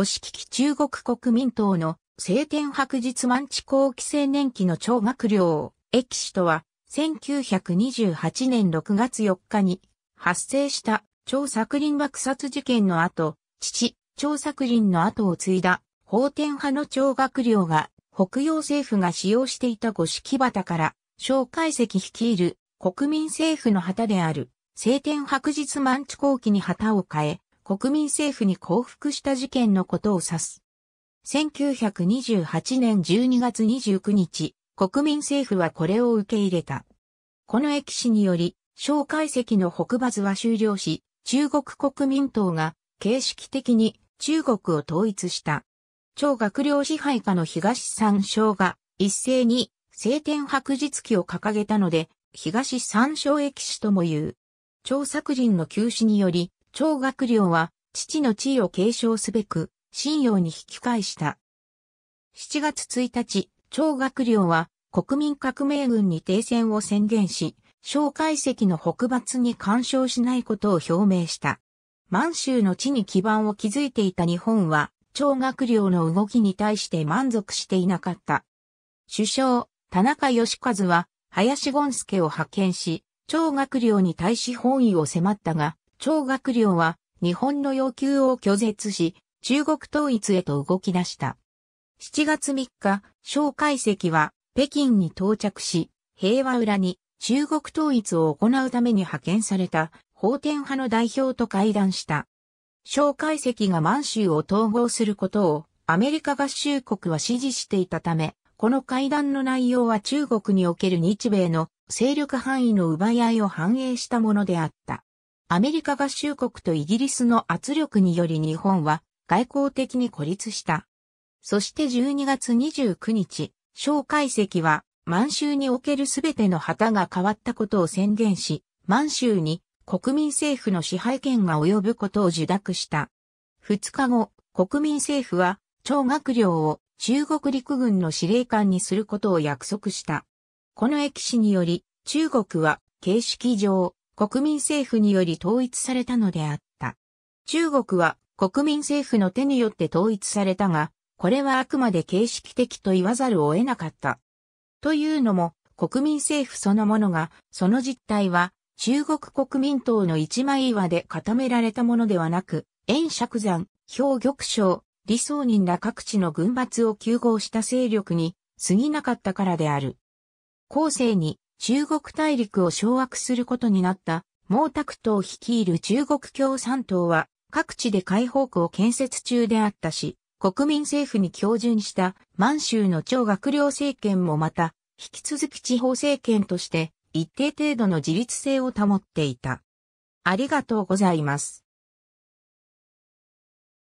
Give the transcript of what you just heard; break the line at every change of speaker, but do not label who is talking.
五式機中国国民党の青天白日満地後期青年期の張学を駅氏とは、1928年6月4日に発生した張作霖爆殺事件の後、父、張作霖の後を継いだ法天派の張学寮が北洋政府が使用していた五色旗から、蒋介石率いる国民政府の旗である青天白日満地後期に旗を変え、国民政府に降伏した事件のことを指す。1928年12月29日、国民政府はこれを受け入れた。この駅史により、蒋介石の北伐は終了し、中国国民党が形式的に中国を統一した。超学僚支配下の東三省が一斉に晴天白日記を掲げたので、東三省駅史とも言う。張作人の休止により、張学良は父の地位を継承すべく、信用に引き返した。7月1日、張学良は国民革命軍に停戦を宣言し、小解石の北伐に干渉しないことを表明した。満州の地に基盤を築いていた日本は、張学良の動きに対して満足していなかった。首相、田中義和は、林権助を派遣し、張学良に対し本位を迫ったが、張学良は日本の要求を拒絶し、中国統一へと動き出した。7月3日、蒋介石は北京に到着し、平和裏に中国統一を行うために派遣された法天派の代表と会談した。蒋介石が満州を統合することをアメリカ合衆国は支持していたため、この会談の内容は中国における日米の勢力範囲の奪い合いを反映したものであった。アメリカ合衆国とイギリスの圧力により日本は外交的に孤立した。そして12月29日、蒋介石は満州におけるすべての旗が変わったことを宣言し、満州に国民政府の支配権が及ぶことを受諾した。2日後、国民政府は超学寮を中国陸軍の司令官にすることを約束した。この歴史により、中国は形式上、国民政府により統一されたのであった。中国は国民政府の手によって統一されたが、これはあくまで形式的と言わざるを得なかった。というのも、国民政府そのものが、その実態は、中国国民党の一枚岩で固められたものではなく、円釈山、氷玉章、李宗人ら各地の軍閥を急合した勢力に過ぎなかったからである。後世に中国大陸を掌握することになった毛沢東率いる中国共産党は各地で解放区を建設中であったし、国民政府に標準した満州の超学領政権もまた、引き続き地方政権として一定程度の自立性を保っていた。ありがとうございます。